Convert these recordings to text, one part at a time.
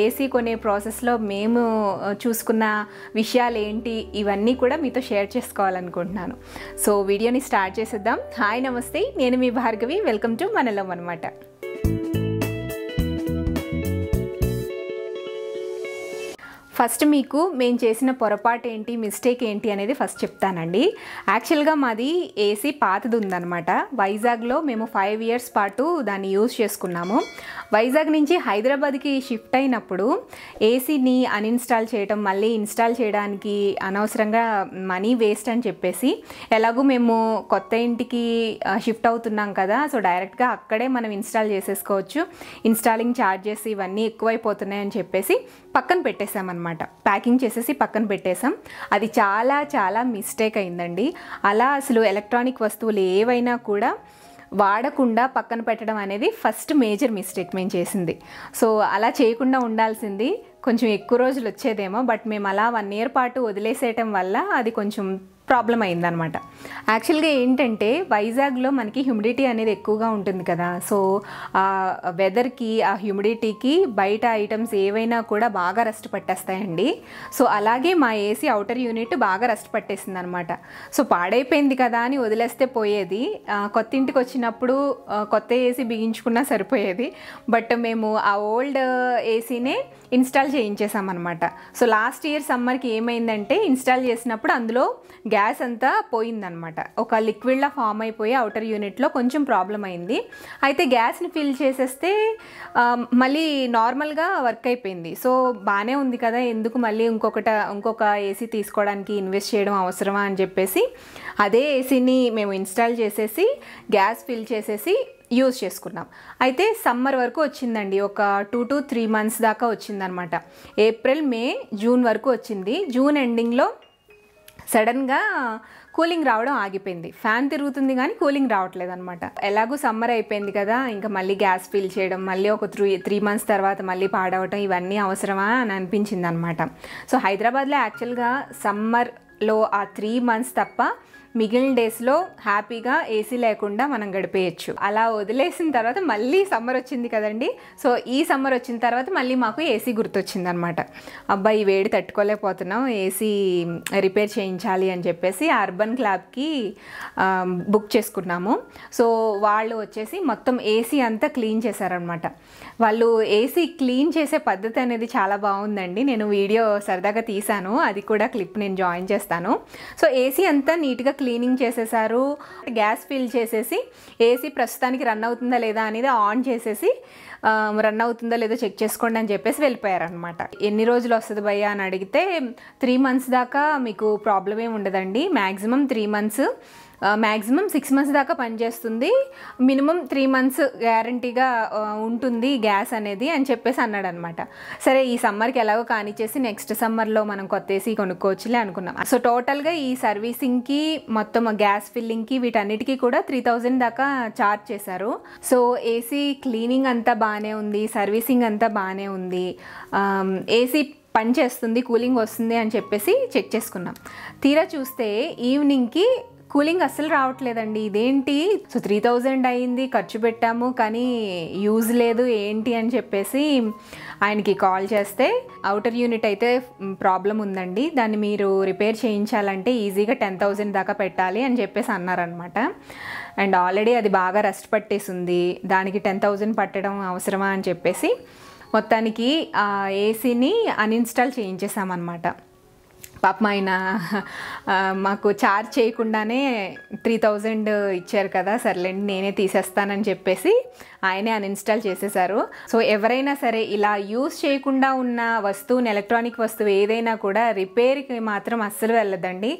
AC కొనే ప్రాసెస్లో మేము చూసుకున్న విషయాలు ఏంటి ఇవన్నీ కూడా మీతో షేర్ చేసుకోవాలనుకుంటున్నాను సో వీడియోని స్టార్ట్ చేసేద్దాం హాయ్ నమస్తే నేను మీ భార్గవి వెల్కమ్ టు మనలం అనమాట ఫస్ట్ మీకు మేము చేసిన పొరపాటు ఏంటి మిస్టేక్ ఏంటి అనేది ఫస్ట్ చెప్తానండి యాక్చువల్గా మాది ఏసీ పాతది ఉందనమాట వైజాగ్లో మేము ఫైవ్ ఇయర్స్ పాటు దాన్ని యూజ్ చేసుకున్నాము వైజాగ్ నుంచి హైదరాబాద్కి షిఫ్ట్ అయినప్పుడు ఏసీని అన్ఇన్స్టాల్ చేయడం మళ్ళీ ఇన్స్టాల్ చేయడానికి అనవసరంగా మనీ వేస్ట్ అని చెప్పేసి ఎలాగూ మేము కొత్త ఇంటికి షిఫ్ట్ అవుతున్నాం కదా సో డైరెక్ట్గా అక్కడే మనం ఇన్స్టాల్ చేసేసుకోవచ్చు ఇన్స్టాలింగ్ ఛార్జెస్ ఇవన్నీ ఎక్కువైపోతున్నాయని చెప్పేసి పక్కన పెట్టేశామన్నమాట ప్యాకింగ్ చేసేసి పక్కన పెట్టేశాం అది చాలా చాలా మిస్టేక్ అయిందండి అలా అసలు ఎలక్ట్రానిక్ వస్తువులు ఏవైనా కూడా వాడకుండా పక్కన పెట్టడం అనేది ఫస్ట్ మేజర్ మిస్టేక్ మేము చేసింది సో అలా చేయకుండా ఉండాల్సింది కొంచెం ఎక్కువ రోజులు వచ్చేదేమో బట్ మేము అలా వన్ ఇయర్ పాటు వదిలేసేయటం వల్ల అది కొంచెం ప్రాబ్లం అయిందనమాట యాక్చువల్గా ఏంటంటే వైజాగ్లో మనకి హ్యూమిడిటీ అనేది ఎక్కువగా ఉంటుంది కదా సో ఆ వెదర్కి ఆ హ్యూమిడిటీకి బయట ఐటమ్స్ ఏవైనా కూడా బాగా రెస్ట్ పట్టేస్తాయండి సో అలాగే మా ఏసీ అవుటర్ యూనిట్ బాగా రెస్ట్ పట్టేసింది అనమాట సో పాడైపోయింది కదా అని వదిలేస్తే పోయేది కొత్త ఇంటికి వచ్చినప్పుడు కొత్త ఏసీ బిగించుకున్నా సరిపోయేది బట్ మేము ఆ ఓల్డ్ ఏసీనే ఇన్స్టాల్ చేయించేసామన్నమాట సో లాస్ట్ ఇయర్ సమ్మర్కి ఏమైందంటే ఇన్స్టాల్ చేసినప్పుడు అందులో గ్యాస్ గ్యాస్ అంతా పోయిందనమాట ఒక లిక్విడ్లా ఫామ్ అయిపోయి అవుటర్ యూనిట్లో కొంచెం ప్రాబ్లం అయింది అయితే గ్యాస్ని ఫిల్ చేసేస్తే మళ్ళీ నార్మల్గా వర్క్ అయిపోయింది సో బాగానే ఉంది కదా ఎందుకు మళ్ళీ ఇంకొకట ఇంకొక ఏసీ తీసుకోవడానికి ఇన్వెస్ట్ చేయడం అవసరమా అని చెప్పేసి అదే ఏసీని మేము ఇన్స్టాల్ చేసేసి గ్యాస్ ఫిల్ చేసేసి యూజ్ చేసుకున్నాం అయితే సమ్మర్ వరకు వచ్చిందండి ఒక టూ టు త్రీ మంత్స్ దాకా వచ్చిందనమాట ఏప్రిల్ మే జూన్ వరకు వచ్చింది జూన్ ఎండింగ్లో సడన్గా కూలింగ్ రావడం ఆగిపోయింది ఫ్యాన్ తిరుగుతుంది కానీ కూలింగ్ రావట్లేదు అనమాట ఎలాగో సమ్మర్ అయిపోయింది కదా ఇంకా మళ్ళీ గ్యాస్ ఫిల్ చేయడం మళ్ళీ ఒక త్రీ త్రీ మంత్స్ తర్వాత మళ్ళీ పాడవటం ఇవన్నీ అవసరమా అని అనిపించింది అనమాట సో హైదరాబాద్లో యాక్చువల్గా సమ్మర్లో ఆ త్రీ మంత్స్ తప్ప మిగిలిన డేస్లో హ్యాపీగా ఏసీ లేకుండా మనం గడిపేయచ్చు అలా వదిలేసిన తర్వాత మళ్ళీ సమ్మర్ వచ్చింది కదండి సో ఈ సమ్మర్ వచ్చిన తర్వాత మళ్ళీ మాకు ఏసీ గుర్తొచ్చింది అనమాట అబ్బాయి ఈ వేడి తట్టుకోలేకపోతున్నాం ఏసీ రిపేర్ చేయించాలి అని చెప్పేసి అర్బన్ క్లాబ్కి బుక్ చేసుకున్నాము సో వాళ్ళు వచ్చేసి మొత్తం ఏసీ అంతా క్లీన్ చేశారనమాట వాళ్ళు ఏసీ క్లీన్ చేసే పద్ధతి అనేది చాలా బాగుందండి నేను వీడియో సరదాగా తీశాను అది కూడా క్లిప్ నేను జాయిన్ చేస్తాను సో ఏసీ అంతా నీట్గా క్లీనింగ్ చేసేసారు గ్యాస్ ఫిల్ చేసేసి ఏసీ ప్రస్తుతానికి రన్ అవుతుందా లేదా అనేది ఆన్ చేసేసి రన్ అవుతుందా లేదో చెక్ చేసుకోండి అని చెప్పేసి వెళ్ళిపోయారనమాట ఎన్ని రోజులు వస్తుంది భయ్యా అని అడిగితే త్రీ మంత్స్ దాకా మీకు ప్రాబ్లం ఏమి ఉండదండి maximum three months maximum six months దాకా పనిచేస్తుంది మినిమం త్రీ మంత్స్ గ్యారంటీగా ఉంటుంది గ్యాస్ అనేది అని చెప్పేసి అన్నాడు అనమాట సరే ఈ సమ్మర్కి ఎలాగో కానిచ్చేసి నెక్స్ట్ సమ్మర్లో మనం కొత్త ఏసీ కొనుక్కోవచ్చులే అనుకున్నాం సో టోటల్గా ఈ సర్వీసింగ్కి మొత్తం గ్యాస్ ఫిల్లింగ్కి వీటన్నిటికీ కూడా త్రీ థౌజండ్ దాకా చార్జ్ చేశారు సో ఏసీ క్లీనింగ్ అంతా బాగానే ఉంది సర్వీసింగ్ అంతా బాగానే ఉంది ఏసీ పని చేస్తుంది కూలింగ్ వస్తుంది అని చెప్పేసి చెక్ చేసుకున్నాం తీరా చూస్తే ఈవినింగ్కి కూలింగ్ అస్సలు రావట్లేదండి ఇదేంటి సో త్రీ థౌజండ్ అయింది ఖర్చు పెట్టాము కానీ యూజ్ లేదు ఏంటి అని చెప్పేసి ఆయనకి కాల్ చేస్తే అవుటర్ యూనిట్ అయితే ప్రాబ్లం ఉందండి దాన్ని మీరు రిపేర్ చేయించాలంటే ఈజీగా టెన్ థౌజండ్ దాకా పెట్టాలి అని చెప్పేసి అన్నారనమాట అండ్ ఆల్రెడీ అది బాగా రెస్ట్ పట్టేసింది దానికి టెన్ థౌజండ్ పట్టడం అవసరమా అని చెప్పేసి మొత్తానికి ఆ ఏసీని అన్ఇన్స్టాల్ చేయించేసామన్నమాట పాపం ఆయన మాకు చార్జ్ చేయకుండానే త్రీ థౌజండ్ ఇచ్చారు కదా సర్లేండి నేనే తీసేస్తానని చెప్పేసి ఆయనే ఇన్స్టాల్ చేసేసారు సో ఎవరైనా సరే ఇలా యూస్ చేయకుండా ఉన్న వస్తువుని ఎలక్ట్రానిక్ వస్తువు ఏదైనా కూడా రిపేర్కి మాత్రం అస్సలు వెళ్ళదండి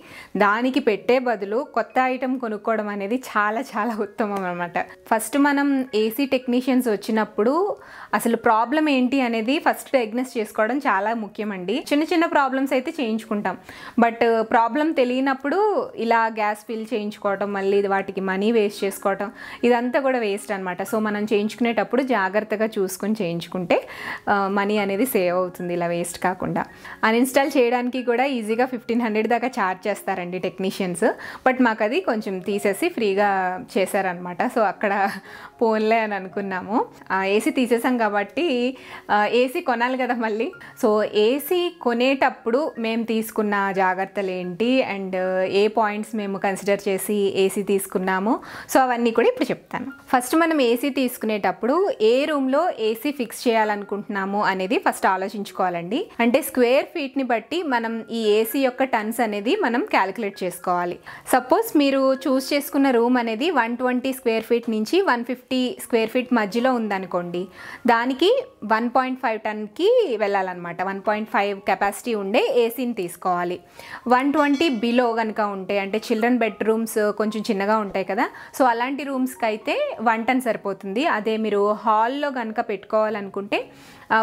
దానికి పెట్టే బదులు కొత్త ఐటెం కొనుక్కోవడం అనేది చాలా చాలా ఉత్తమం అనమాట ఫస్ట్ మనం ఏసీ టెక్నీషియన్స్ వచ్చినప్పుడు అసలు ప్రాబ్లం ఏంటి అనేది ఫస్ట్ డయాగ్నోస్ చేసుకోవడం చాలా ముఖ్యమండి చిన్న చిన్న ప్రాబ్లమ్స్ అయితే చేయించుకుంటాం బట్ ప్రాబ్లం తెలియనప్పుడు ఇలా గ్యాస్ ఫిల్ చేయించుకోవటం మళ్ళీ వాటికి మనీ వేస్ట్ చేసుకోవటం ఇదంతా కూడా వేస్ట్ అనమాట సో మనం చేయించుకునేటప్పుడు జాగ్రత్తగా చూసుకొని చేయించుకుంటే మనీ అనేది సేవ్ అవుతుంది ఇలా వేస్ట్ కాకుండా అన్ఇన్స్టాల్ చేయడానికి కూడా ఈజీగా ఫిఫ్టీన్ హండ్రెడ్ దాకా ఛార్జ్ చేస్తారండి టెక్నీషియన్స్ బట్ మాకు అది కొంచెం తీసేసి ఫ్రీగా చేశారనమాట సో అక్కడ పోన్లే అని అనుకున్నాము ఏసీ తీసేసాం కాబట్టి ఏసీ కొనాలి కదా మళ్ళీ సో ఏసీ కొనేటప్పుడు మేము తీసుకున్న జాగ్రత్తలు ఏంటి అండ్ ఏ పాయింట్స్ మేము కన్సిడర్ చేసి ఏసీ తీసుకున్నాము సో అవన్నీ కూడా ఇప్పుడు చెప్తాను ఫస్ట్ మనం ఏసీ తీసుకు తీసుకునేటప్పుడు ఏ రూమ్లో ఏసీ ఫిక్స్ చేయాలనుకుంటున్నాము అనేది ఫస్ట్ ఆలోచించుకోవాలండి అంటే స్క్వేర్ ఫీట్ని బట్టి మనం ఈ ఏసీ యొక్క టన్స్ అనేది మనం క్యాలిక్యులేట్ చేసుకోవాలి సపోజ్ మీరు చూస్ చేసుకున్న రూమ్ అనేది వన్ ట్వంటీ స్క్వేర్ ఫీట్ నుంచి వన్ ఫిఫ్టీ స్క్వేర్ ఫీట్ మధ్యలో ఉందనుకోండి దానికి వన్ పాయింట్ ఫైవ్ టన్కి వెళ్ళాలన్నమాట వన్ పాయింట్ ఫైవ్ కెపాసిటీ ఉండే ఏసీని తీసుకోవాలి వన్ ట్వంటీ బిలో కనుక ఉంటే అంటే చిల్డ్రన్ బెడ్రూమ్స్ కొంచెం చిన్నగా ఉంటాయి కదా సో అలాంటి రూమ్స్కి అయితే వన్ టన్ సరిపోతుంది అదే మీరు హాల్లో కనుక పెట్టుకోవాలనుకుంటే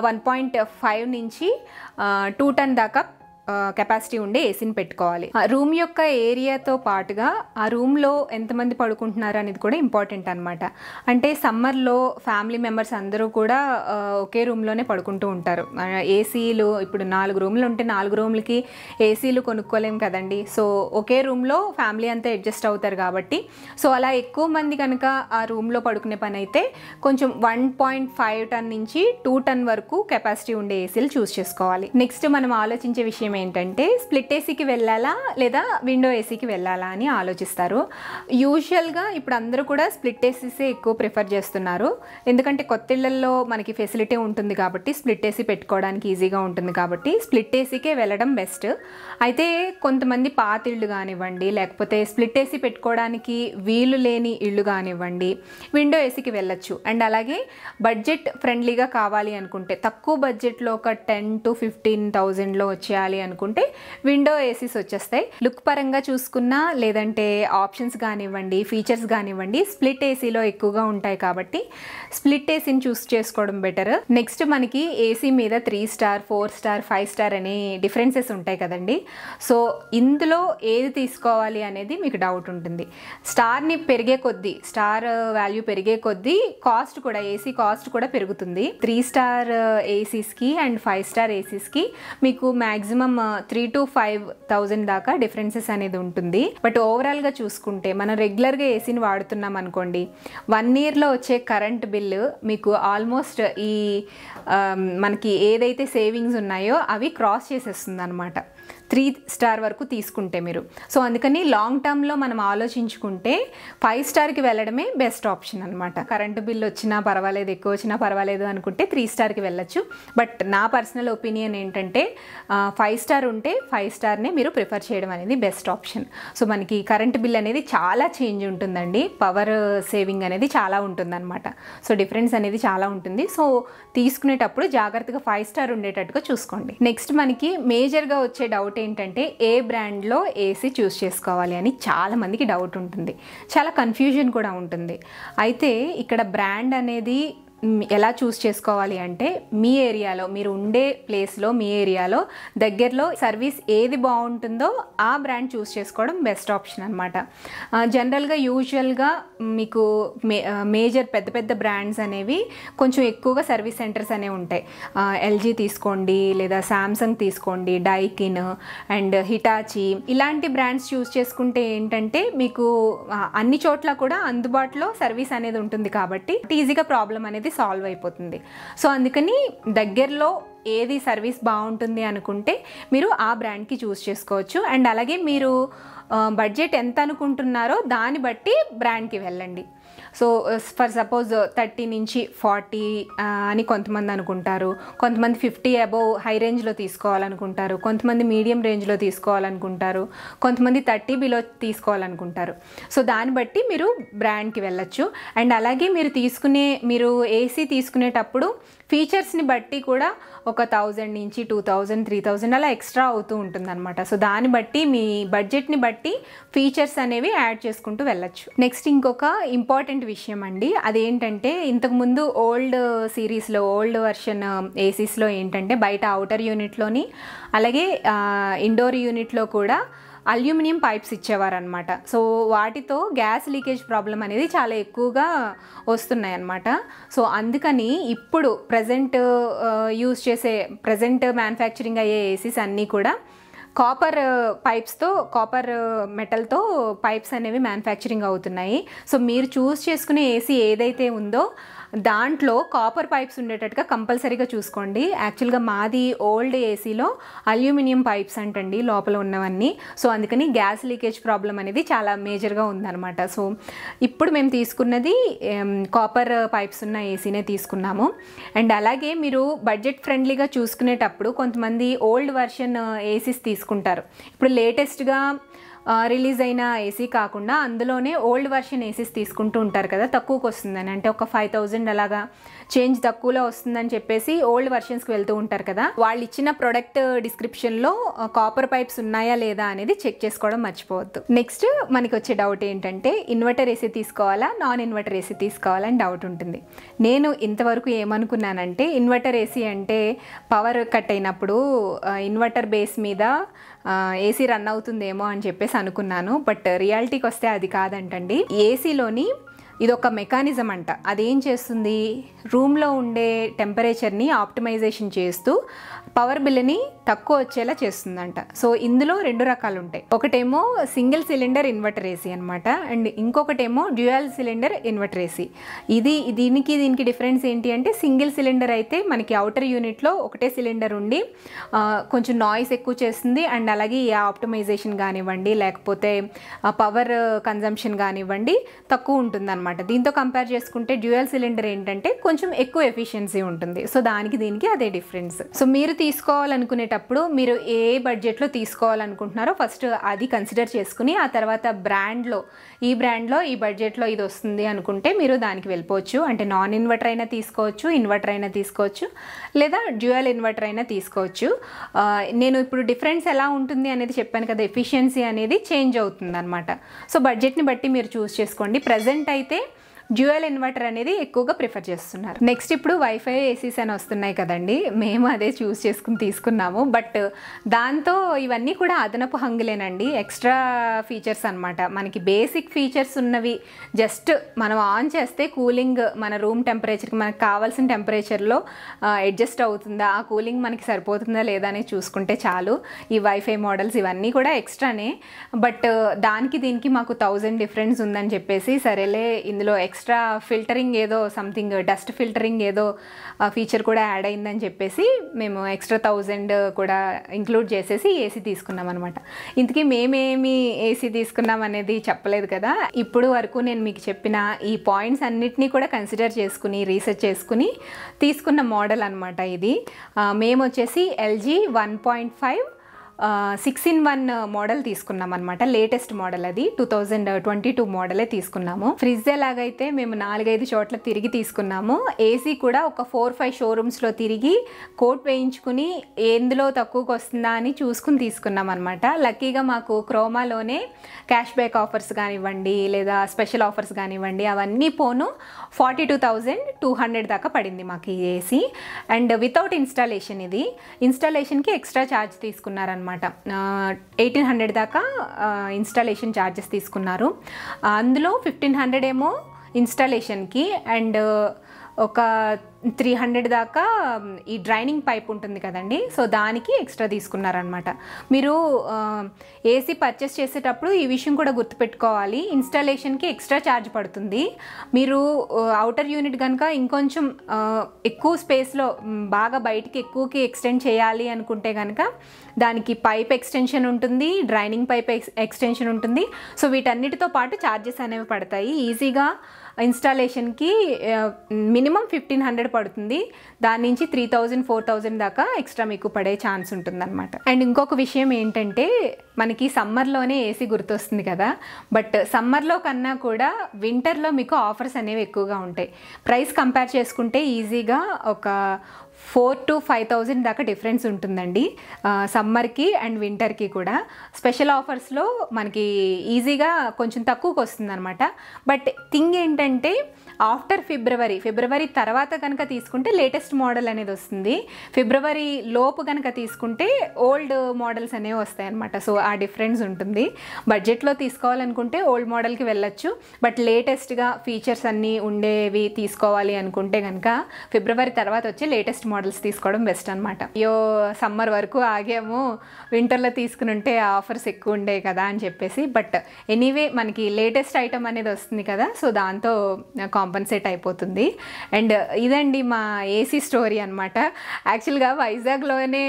వన్ పాయింట్ ఫైవ్ నుంచి టూ టన్ దాకా కెపాసిటీ ఉండే ఏసీని పెట్టుకోవాలి ఆ రూమ్ యొక్క ఏరియాతో పాటుగా ఆ రూమ్లో ఎంతమంది పడుకుంటున్నారు అనేది కూడా ఇంపార్టెంట్ అనమాట అంటే సమ్మర్లో ఫ్యామిలీ మెంబర్స్ అందరూ కూడా ఒకే రూమ్లోనే పడుకుంటూ ఉంటారు ఏసీలు ఇప్పుడు నాలుగు రూమ్లు ఉంటే నాలుగు రూమ్లకి ఏసీలు కొనుక్కోలేం కదండి సో ఒకే రూమ్లో ఫ్యామిలీ అంతా అడ్జస్ట్ అవుతారు కాబట్టి సో అలా ఎక్కువ మంది కనుక ఆ రూమ్లో పడుకునే పని అయితే కొంచెం వన్ పాయింట్ ఫైవ్ టన్ నుంచి టూ టన్ వరకు కెపాసిటీ ఉండే ఏసీలు చూస్ చేసుకోవాలి నెక్స్ట్ మనం ఆలోచించే విషయం ఏంటంటే స్ప్లిట్ ఏసీకి వెళ్ళాలా లేదా విండో ఏసీకి వెళ్ళాలా అని ఆలోచిస్తారు యూజువల్గా ఇప్పుడు అందరూ కూడా స్ప్లిట్ ఏసీసే ఎక్కువ ప్రిఫర్ చేస్తున్నారు ఎందుకంటే కొత్త ఇళ్లలో మనకి ఫెసిలిటీ ఉంటుంది కాబట్టి స్ప్లిట్ ఏసీ పెట్టుకోవడానికి ఈజీగా ఉంటుంది కాబట్టి స్ప్లిట్ ఏసీకే వెళ్ళడం బెస్ట్ అయితే కొంతమంది పాత ఇళ్ళు కానివ్వండి లేకపోతే స్ప్లిట్ ఏసీ పెట్టుకోవడానికి వీలు లేని ఇళ్ళు కానివ్వండి విండో ఏసీకి వెళ్ళచ్చు అండ్ అలాగే బడ్జెట్ ఫ్రెండ్లీగా కావాలి అనుకుంటే తక్కువ బడ్జెట్లో ఒక టెన్ టు ఫిఫ్టీన్ థౌజండ్లో వచ్చేయాలి అనుకుంటే విండో ఏసీస్ వచ్చేస్తాయి లుక్ పరంగా చూసుకున్నా లేదంటే ఆప్షన్స్ కానివ్వండి ఫీచర్స్ కానివ్వండి స్ప్లిట్ ఏసీలో ఎక్కువగా ఉంటాయి కాబట్టి స్ప్లిట్ ఏసీని చూస్ చేసుకోవడం బెటర్ నెక్స్ట్ మనకి ఏసీ మీద three star four star five star అనే డిఫరెన్సెస్ ఉంటాయి కదండి సో ఇందులో ఏది తీసుకోవాలి అనేది మీకు డౌట్ ఉంటుంది స్టార్ని పెరిగే కొద్దీ స్టార్ వాల్యూ పెరిగే కొద్దీ కాస్ట్ కూడా ఏసీ కాస్ట్ కూడా పెరుగుతుంది త్రీ స్టార్ ఏసీస్కి అండ్ ఫైవ్ స్టార్ ఏసీస్కి మీకు maximum three to five thousand దాకా డిఫరెన్సెస్ అనేది ఉంటుంది బట్ ఓవరాల్గా చూసుకుంటే మనం రెగ్యులర్గా ఏసీని వాడుతున్నాం అనుకోండి వన్ ఇయర్లో వచ్చే కరెంట్ బిల్లు మీకు ఆల్మోస్ట్ ఈ మనకి ఏదైతే సేవింగ్స్ ఉన్నాయో అవి క్రాస్ చేసేస్తుంది అనమాట త్రీ స్టార్ వరకు తీసుకుంటే మీరు సో అందుకని లాంగ్ టర్మ్లో మనం ఆలోచించుకుంటే ఫైవ్ స్టార్కి వెళ్ళడమే బెస్ట్ ఆప్షన్ అనమాట కరెంటు బిల్ వచ్చినా పర్వాలేదు ఎక్కువ వచ్చినా పర్వాలేదు అనుకుంటే త్రీ స్టార్కి వెళ్ళచ్చు బట్ నా పర్సనల్ ఒపీనియన్ ఏంటంటే ఫైవ్ స్టార్ ఉంటే ఫైవ్ స్టార్నే మీరు ప్రిఫర్ చేయడం అనేది బెస్ట్ ఆప్షన్ సో మనకి కరెంట్ బిల్ అనేది చాలా చేంజ్ ఉంటుందండి పవర్ సేవింగ్ అనేది చాలా ఉంటుందన్నమాట సో డిఫరెన్స్ అనేది చాలా ఉంటుంది సో తీసుకునేటప్పుడు జాగ్రత్తగా ఫైవ్ స్టార్ ఉండేటట్టుగా చూసుకోండి నెక్స్ట్ మనకి మేజర్గా వచ్చే డౌట్ డౌట్ ఏంటంటే ఏ బ్రాండ్లో ఏసీ చూస్ చేసుకోవాలి అని చాలామందికి డౌట్ ఉంటుంది చాలా కన్ఫ్యూజన్ కూడా ఉంటుంది అయితే ఇక్కడ బ్రాండ్ అనేది ఎలా చూస్ చేసుకోవాలి అంటే మీ ఏరియాలో మీరు ఉండే ప్లేస్లో మీ ఏరియాలో దగ్గరలో సర్వీస్ ఏది బాగుంటుందో ఆ బ్రాండ్ చూస్ చేసుకోవడం బెస్ట్ ఆప్షన్ అనమాట జనరల్గా యూజువల్గా మీకు మేజర్ పెద్ద పెద్ద బ్రాండ్స్ అనేవి కొంచెం ఎక్కువగా సర్వీస్ సెంటర్స్ అనేవి ఉంటాయి ఎల్జీ తీసుకోండి లేదా సామ్సంగ్ తీసుకోండి డైకిన్ అండ్ హిటాచి ఇలాంటి బ్రాండ్స్ చూస్ చేసుకుంటే ఏంటంటే మీకు అన్ని చోట్ల కూడా అందుబాటులో సర్వీస్ అనేది ఉంటుంది కాబట్టి ఈజీగా ప్రాబ్లం అనేది అనేది సాల్వ్ అయిపోతుంది సో అందుకని దగ్గరలో ఏది సర్వీస్ బాగుంటుంది అనుకుంటే మీరు ఆ బ్రాండ్కి చూస్ చేసుకోవచ్చు అండ్ అలాగే మీరు బడ్జెట్ ఎంత అనుకుంటున్నారో దాన్ని బట్టి బ్రాండ్కి వెళ్ళండి సో ఫర్ సపోజ్ థర్టీ నుంచి ఫార్టీ uh, అని కొంతమంది అనుకుంటారు కొంతమంది ఫిఫ్టీ అబోవ్ హై రేంజ్లో తీసుకోవాలనుకుంటారు కొంతమంది మీడియం రేంజ్లో తీసుకోవాలనుకుంటారు కొంతమంది థర్టీ బిలో తీసుకోవాలనుకుంటారు సో దాన్ని బట్టి మీరు బ్రాండ్కి వెళ్ళచ్చు అండ్ అలాగే మీరు తీసుకునే మీరు ఏసీ తీసుకునేటప్పుడు ఫీచర్స్ని బట్టి కూడా ఒక థౌజండ్ నుంచి టూ థౌజండ్ త్రీ థౌజండ్ అలా ఎక్స్ట్రా అవుతూ ఉంటుంది అనమాట సో దాన్ని బట్టి మీ బడ్జెట్ని బట్టి ఫీచర్స్ అనేవి యాడ్ చేసుకుంటూ వెళ్ళచ్చు నెక్స్ట్ ఇంకొక ఇంపార్టెంట్ ఇంపార్టెంట్ విషయం అండి అదేంటంటే ఇంతకుముందు ఓల్డ్ సిరీస్లో ఓల్డ్ వర్షన్ ఏసీస్లో ఏంటంటే బయట అవుటర్ యూనిట్లోని అలాగే ఇండోర్ యూనిట్లో కూడా అల్యూమినియం పైప్స్ ఇచ్చేవారనమాట సో వాటితో గ్యాస్ లీకేజ్ ప్రాబ్లం అనేది చాలా ఎక్కువగా వస్తున్నాయి అన్నమాట సో అందుకని ఇప్పుడు ప్రజెంట్ యూస్ చేసే ప్రజెంట్ మ్యానుఫ్యాక్చరింగ్ అయ్యే ఏసీస్ అన్నీ కూడా కాపర్ పైప్స్తో కాపర్ మెటల్తో పైప్స్ అనేవి మ్యానుఫ్యాక్చరింగ్ అవుతున్నాయి సో మీరు చూస్ చేసుకునే ఏసీ ఏదైతే ఉందో దాంట్లో కాపర్ పైప్స్ ఉండేటట్టుగా కంపల్సరీగా చూసుకోండి యాక్చువల్గా మాది ఓల్డ్ ఏసీలో అల్యూమినియం పైప్స్ అంటండి లోపల ఉన్నవన్నీ సో అందుకని గ్యాస్ లీకేజ్ ప్రాబ్లం అనేది చాలా మేజర్గా ఉందన్నమాట సో ఇప్పుడు మేము తీసుకున్నది కాపర్ పైప్స్ ఉన్న ఏసీనే తీసుకున్నాము అండ్ అలాగే మీరు బడ్జెట్ ఫ్రెండ్లీగా చూసుకునేటప్పుడు కొంతమంది ఓల్డ్ వర్షన్ ఏసీస్ తీసుకుంటారు ఇప్పుడు లేటెస్ట్గా రిలీజ్ అయిన ఏసీ కాకుండా అందులోనే ఓల్డ్ వర్షన్ ఏసీస్ తీసుకుంటూ ఉంటారు కదా తక్కువకి వస్తుందని అంటే ఒక ఫైవ్ థౌజండ్ అలాగా చేంజ్ తక్కువలో వస్తుందని చెప్పేసి ఓల్డ్ వర్షన్స్కి వెళ్తూ ఉంటారు కదా వాళ్ళు ఇచ్చిన ప్రొడక్ట్ డిస్క్రిప్షన్లో కాపర్ పైప్స్ ఉన్నాయా లేదా అనేది చెక్ చేసుకోవడం మర్చిపోవద్దు నెక్స్ట్ మనకి వచ్చే డౌట్ ఏంటంటే ఇన్వర్టర్ ఏసీ తీసుకోవాలా నాన్ ఇన్వర్టర్ ఏసీ తీసుకోవాలని డౌట్ ఉంటుంది నేను ఇంతవరకు ఏమనుకున్నానంటే ఇన్వర్టర్ ఏసీ అంటే పవర్ కట్ అయినప్పుడు ఇన్వర్టర్ బేస్ మీద ఏసీ రన్ అవుతుందేమో అని చెప్పేసి అనుకున్నాను బట్ రియాలిటీకి వస్తే అది కాదంటండి ఏసీలోని ఇది ఒక మెకానిజం అంట అదేం చేస్తుంది రూమ్లో ఉండే టెంపరేచర్ని ఆప్టిమైజేషన్ చేస్తూ పవర్ బిల్ని తక్కువ వచ్చేలా చేస్తుందంట సో ఇందులో రెండు రకాలు ఉంటాయి ఒకటేమో సింగిల్ సిలిండర్ ఇన్వర్టర్ ఏసీ అనమాట అండ్ ఇంకొకటేమో డ్యూయల్ సిలిండర్ ఇన్వర్టర్ ఏసీ ఇది దీనికి దీనికి డిఫరెన్స్ ఏంటి అంటే సింగిల్ సిలిండర్ అయితే మనకి అవుటర్ యూనిట్లో ఒకటే సిలిండర్ ఉండి కొంచెం నాయిస్ ఎక్కువ చేస్తుంది అండ్ అలాగే ఈ ఆప్టిమైజేషన్ కానివ్వండి లేకపోతే పవర్ కన్జంప్షన్ కానివ్వండి తక్కువ ఉంటుందన్నమాట అనమాట దీంతో కంపేర్ చేసుకుంటే డ్యూయల్ సిలిండర్ ఏంటంటే కొంచెం ఎక్కువ ఎఫిషియన్సీ ఉంటుంది సో దానికి దీనికి అదే డిఫరెన్స్ సో మీరు తీసుకోవాలనుకునేటప్పుడు మీరు ఏ బడ్జెట్లో తీసుకోవాలనుకుంటున్నారో ఫస్ట్ అది కన్సిడర్ చేసుకుని ఆ తర్వాత బ్రాండ్లో ఈ బ్రాండ్లో ఈ బడ్జెట్లో ఇది వస్తుంది అనుకుంటే మీరు దానికి వెళ్ళిపోవచ్చు అంటే నాన్ ఇన్వర్టర్ అయినా తీసుకోవచ్చు ఇన్వర్టర్ అయినా తీసుకోవచ్చు లేదా డ్యూయల్ ఇన్వర్టర్ అయినా తీసుకోవచ్చు నేను ఇప్పుడు డిఫరెన్స్ ఎలా ఉంటుంది అనేది చెప్పాను కదా ఎఫిషియన్సీ అనేది చేంజ్ అవుతుంది అనమాట సో బడ్జెట్ని బట్టి మీరు చూస్ చేసుకోండి ప్రజెంట్ అయితే Sí. డ్యూయల్ ఇన్వర్టర్ అనేది ఎక్కువగా ప్రిఫర్ చేస్తున్నారు నెక్స్ట్ ఇప్పుడు వైఫై ఏసీస్ అని వస్తున్నాయి కదండి మేము అదే చూస్ చేసుకుని తీసుకున్నాము బట్ దాంతో ఇవన్నీ కూడా అదనపు హంగులేనండి ఎక్స్ట్రా ఫీచర్స్ అనమాట మనకి బేసిక్ ఫీచర్స్ ఉన్నవి జస్ట్ మనం ఆన్ చేస్తే కూలింగ్ మన రూమ్ టెంపరేచర్కి మనకు కావాల్సిన టెంపరేచర్లో అడ్జస్ట్ అవుతుందా ఆ కూలింగ్ మనకి సరిపోతుందా లేదా అని చూసుకుంటే చాలు ఈ వైఫై మోడల్స్ ఇవన్నీ కూడా ఎక్స్ట్రానే బట్ దానికి దీనికి మాకు థౌజండ్ డిఫరెన్స్ ఉందని చెప్పేసి సరేలే ఇందులో ఎక్స్ట్రా ఎక్స్ట్రా ఫిల్టరింగ్ ఏదో సంథింగ్ డస్ట్ ఫిల్టరింగ్ ఏదో ఫీచర్ కూడా యాడ్ అయిందని చెప్పేసి మేము ఎక్స్ట్రా థౌజండ్ కూడా ఇంక్లూడ్ చేసేసి ఏసీ తీసుకున్నాం అనమాట ఇంతకీ మేమేమి ఏసీ తీసుకున్నాం అనేది చెప్పలేదు కదా ఇప్పుడు వరకు నేను మీకు చెప్పిన ఈ పాయింట్స్ అన్నిటినీ కూడా కన్సిడర్ చేసుకుని రీసెర్చ్ చేసుకుని తీసుకున్న మోడల్ అనమాట ఇది మేము వచ్చేసి LG one point five six in one model తీసుకున్నాం అనమాట లేటెస్ట్ మోడల్ అది టూ థౌజండ్ ట్వంటీ టూ మోడలే తీసుకున్నాము ఫ్రిడ్జ్ ఎలాగైతే మేము నాలుగైదు చోట్ల తిరిగి తీసుకున్నాము ఏసీ కూడా ఒక ఫోర్ ఫైవ్ షోరూమ్స్లో తిరిగి కోట్ వేయించుకుని ఎందులో తక్కువకి వస్తుందా అని చూసుకుని తీసుకున్నాం అనమాట లక్కీగా మాకు క్రోమాలోనే క్యాష్ బ్యాక్ ఆఫర్స్ కానివ్వండి లేదా స్పెషల్ ఆఫర్స్ కానివ్వండి అవన్నీ పోను forty two thousand two hundred దాకా పడింది మాకు ఈ ఏసీ అండ్ వితౌట్ ఇన్స్టాలేషన్ ఇది ఇన్స్టాలేషన్కి ఎక్స్ట్రా ఛార్జ్ తీసుకున్నారనమాట అనమాట ఎయిటీన్ హండ్రెడ్ దాకా ఇన్స్టాలేషన్ ఛార్జెస్ తీసుకున్నారు అందులో ఫిఫ్టీన్ హండ్రెడ్ ఏమో ఇన్స్టాలేషన్కి అండ్ ఒక త్రీ హండ్రెడ్ దాకా ఈ డ్రైనింగ్ పైప్ ఉంటుంది కదండి సో దానికి ఎక్స్ట్రా తీసుకున్నారనమాట మీరు ఏసీ పర్చేస్ చేసేటప్పుడు ఈ విషయం కూడా గుర్తుపెట్టుకోవాలి ఇన్స్టాలేషన్కి ఎక్స్ట్రా ఛార్జ్ పడుతుంది మీరు అవుటర్ యూనిట్ కనుక ఇంకొంచెం ఎక్కువ స్పేస్లో బాగా బయటికి ఎక్కువకి ఎక్స్టెండ్ చేయాలి అనుకుంటే కనుక దానికి పైప్ ఎక్స్టెన్షన్ ఉంటుంది డ్రైనింగ్ పైప్ ఎక్స్టెన్షన్ ఉంటుంది సో వీటన్నిటితో పాటు ఛార్జెస్ అనేవి పడతాయి ఈజీగా ఇన్స్టాలేషన్కి మినిమం ఫిఫ్టీన్ హండ్రెడ్ పడుతుంది దాని నుంచి త్రీ థౌజండ్ ఫోర్ థౌజండ్ దాకా ఎక్స్ట్రా మీకు పడే ఛాన్స్ ఉంటుందన్నమాట అండ్ ఇంకొక విషయం ఏంటంటే మనకి సమ్మర్లోనే ఏసీ గుర్తొస్తుంది కదా బట్ సమ్మర్లో కన్నా కూడా వింటర్లో మీకు ఆఫర్స్ అనేవి ఎక్కువగా ఉంటాయి ప్రైస్ కంపేర్ చేసుకుంటే ఈజీగా ఒక ఫోర్ టు ఫైవ్ థౌజండ్ దాకా డిఫరెన్స్ ఉంటుందండి సమ్మర్కి అండ్ వింటర్కి కూడా స్పెషల్ ఆఫర్స్లో మనకి ఈజీగా కొంచెం తక్కువకి వస్తుందనమాట బట్ థింగ్ ఏంటంటే ఆఫ్టర్ ఫిబ్రవరి ఫిబ్రవరి తర్వాత కనుక తీసుకుంటే లేటెస్ట్ మోడల్ అనేది వస్తుంది ఫిబ్రవరి లోపు కనుక తీసుకుంటే ఓల్డ్ మోడల్స్ అనేవి వస్తాయి అనమాట సో ఆ డిఫరెన్స్ ఉంటుంది బడ్జెట్లో తీసుకోవాలనుకుంటే ఓల్డ్ మోడల్కి వెళ్ళొచ్చు బట్ లేటెస్ట్గా ఫీచర్స్ అన్నీ ఉండేవి తీసుకోవాలి అనుకుంటే కనుక ఫిబ్రవరి తర్వాత వచ్చే లేటెస్ట్ మోడల్స్ తీసుకోవడం బెస్ట్ అనమాట అయ్యో సమ్మర్ వరకు ఆగాము వింటర్లో తీసుకుని ఉంటే ఆఫర్స్ ఎక్కువ ఉండే కదా అని చెప్పేసి బట్ ఎనీవే మనకి లేటెస్ట్ ఐటమ్ అనేది వస్తుంది కదా సో దాంతో కాంబో కాంపన్సేట్ అయిపోతుంది అండ్ uh, ఇదండి మా ఏసీ స్టోరీ అనమాట యాక్చువల్గా వైజాగ్లోనే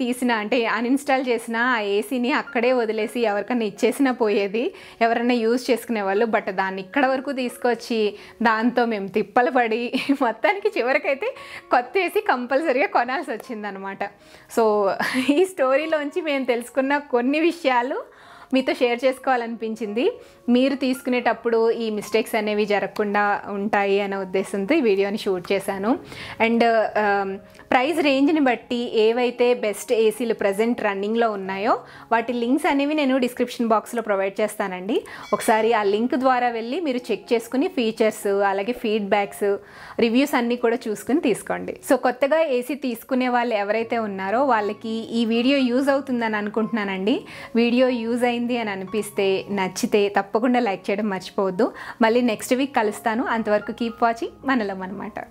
తీసిన అంటే అన్ఇన్స్టాల్ చేసిన ఆ ఏసీని అక్కడే వదిలేసి ఎవరికైనా ఇచ్చేసినా పోయేది ఎవరైనా యూజ్ చేసుకునే వాళ్ళు బట్ దాన్ని ఇక్కడ వరకు తీసుకొచ్చి దాంతో మేము తిప్పలు పడి మొత్తానికి చివరికైతే కొత్త ఏసీ కంపల్సరీగా కొనాల్సి వచ్చిందనమాట సో ఈ స్టోరీలోంచి మేము తెలుసుకున్న కొన్ని విషయాలు మీతో షేర్ చేసుకోవాలనిపించింది మీరు తీసుకునేటప్పుడు ఈ మిస్టేక్స్ అనేవి జరగకుండా ఉంటాయి అనే ఉద్దేశంతో ఈ వీడియోని షూట్ చేశాను అండ్ ప్రైస్ రేంజ్ని బట్టి ఏవైతే బెస్ట్ ఏసీలు ప్రజెంట్ రన్నింగ్లో ఉన్నాయో వాటి లింక్స్ అనేవి నేను డిస్క్రిప్షన్ బాక్స్లో ప్రొవైడ్ చేస్తానండి ఒకసారి ఆ లింక్ ద్వారా వెళ్ళి మీరు చెక్ చేసుకుని ఫీచర్స్ అలాగే ఫీడ్బ్యాక్స్ రివ్యూస్ అన్నీ కూడా చూసుకుని తీసుకోండి సో కొత్తగా ఏసీ తీసుకునే వాళ్ళు ఎవరైతే ఉన్నారో వాళ్ళకి ఈ వీడియో యూజ్ అవుతుందని అనుకుంటున్నానండి వీడియో యూజ్ అయింది అని అనిపిస్తే నచ్చితే తప్పకుండా లైక్ చేయడం మర్చిపోవద్దు మళ్ళీ నెక్స్ట్ వీక్ కలుస్తాను అంతవరకు కీప్ వాచింగ్ మనలం అనమాట